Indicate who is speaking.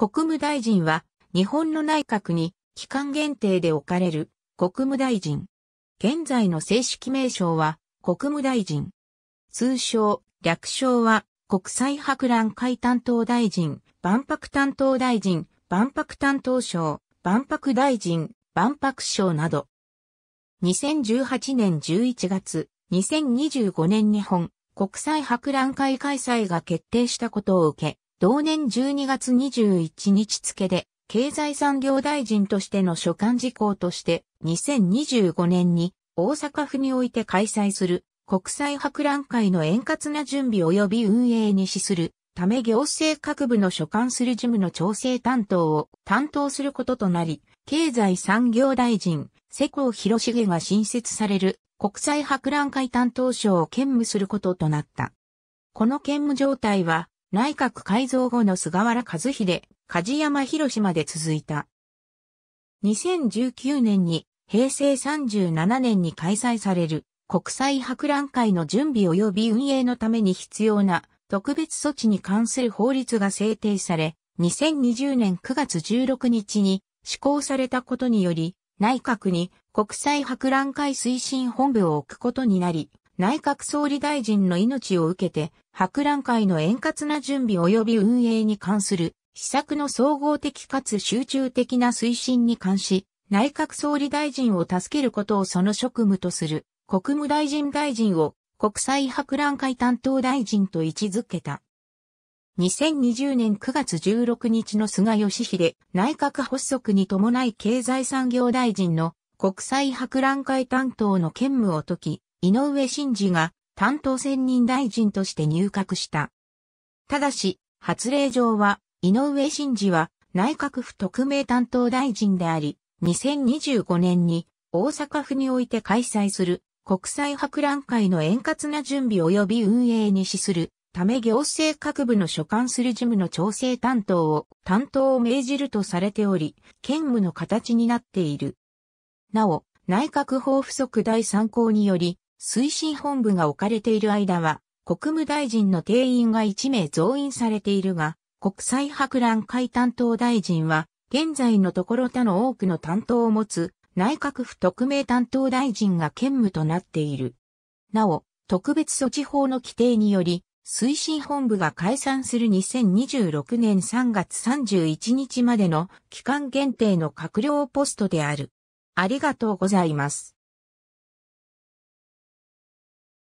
Speaker 1: 国務大臣は、日本の内閣に期間限定で置かれる国務大臣。現在の正式名称は国務大臣。通称、略称は国際博覧会担当大臣、万博担当大臣、万博担当省、万博大臣、万博省など。2018年11月、2025年日本国際博覧会開催が決定したことを受け、同年12月21日付で、経済産業大臣としての所管事項として、2025年に大阪府において開催する国際博覧会の円滑な準備及び運営に資するため行政各部の所管する事務の調整担当を担当することとなり、経済産業大臣、世耕弘重が新設される国際博覧会担当省を兼務することとなった。この兼務状態は内閣改造後の菅原和秀、梶山博士まで続いた。2019年に平成37年に開催される国際博覧会の準備及び運営のために必要な特別措置に関する法律が制定され、2020年9月16日に施行されたことにより、内閣に国際博覧会推進本部を置くことになり、内閣総理大臣の命を受けて、博覧会の円滑な準備及び運営に関する、施策の総合的かつ集中的な推進に関し、内閣総理大臣を助けることをその職務とする、国務大臣大臣を国際博覧会担当大臣と位置づけた。2020年9月16日の菅義偉内閣発足に伴い経済産業大臣の国際博覧会担当の兼務を解き、井上真司が担当専任大臣として入閣した。ただし、発令上は、井上真司は内閣府特命担当大臣であり、2025年に大阪府において開催する国際博覧会の円滑な準備及び運営に資するため行政各部の所管する事務の調整担当を担当を命じるとされており、兼務の形になっている。なお、内閣法不足第3項により、推進本部が置かれている間は、国務大臣の定員が1名増員されているが、国際博覧会担当大臣は、現在のところ他の多くの担当を持つ内閣府特命担当大臣が兼務となっている。なお、特別措置法の規定により、推進本部が解散する2026年3月31日までの期間限定の閣僚ポストである。ありがとうございます。